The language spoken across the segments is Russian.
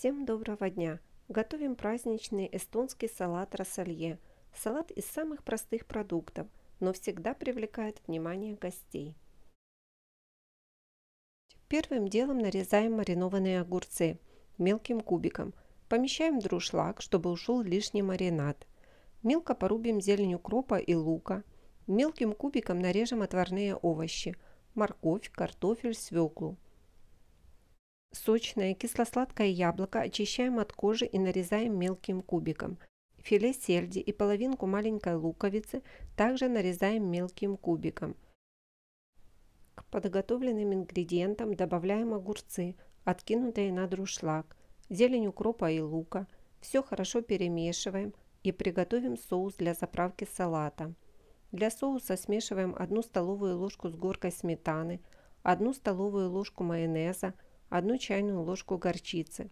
Всем доброго дня! Готовим праздничный эстонский салат рассолье. Салат из самых простых продуктов, но всегда привлекает внимание гостей. Первым делом нарезаем маринованные огурцы мелким кубиком. Помещаем в друшлаг, чтобы ушел лишний маринад. Мелко порубим зелень укропа и лука. Мелким кубиком нарежем отварные овощи – морковь, картофель, свеклу – Сочное кисло-сладкое яблоко очищаем от кожи и нарезаем мелким кубиком. Филе сельди и половинку маленькой луковицы также нарезаем мелким кубиком. К подготовленным ингредиентам добавляем огурцы, откинутые на друшлаг, зелень укропа и лука. Все хорошо перемешиваем и приготовим соус для заправки салата. Для соуса смешиваем 1 столовую ложку с горкой сметаны, 1 столовую ложку майонеза, одну чайную ложку горчицы.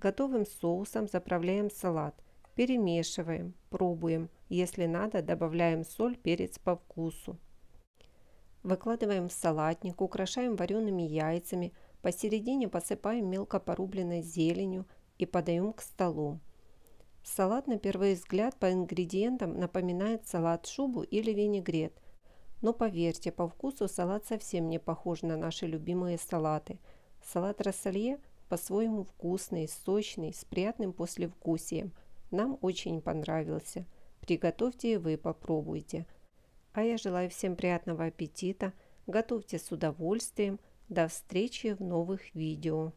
Готовым соусом заправляем салат, перемешиваем, пробуем. Если надо, добавляем соль, перец по вкусу. Выкладываем в салатник, украшаем вареными яйцами, посередине посыпаем мелко порубленной зеленью и подаем к столу. Салат на первый взгляд по ингредиентам напоминает салат шубу или винегрет, но поверьте, по вкусу салат совсем не похож на наши любимые салаты – Салат рассолье по-своему вкусный, сочный, с приятным послевкусием. Нам очень понравился. Приготовьте и вы попробуйте. А я желаю всем приятного аппетита. Готовьте с удовольствием. До встречи в новых видео.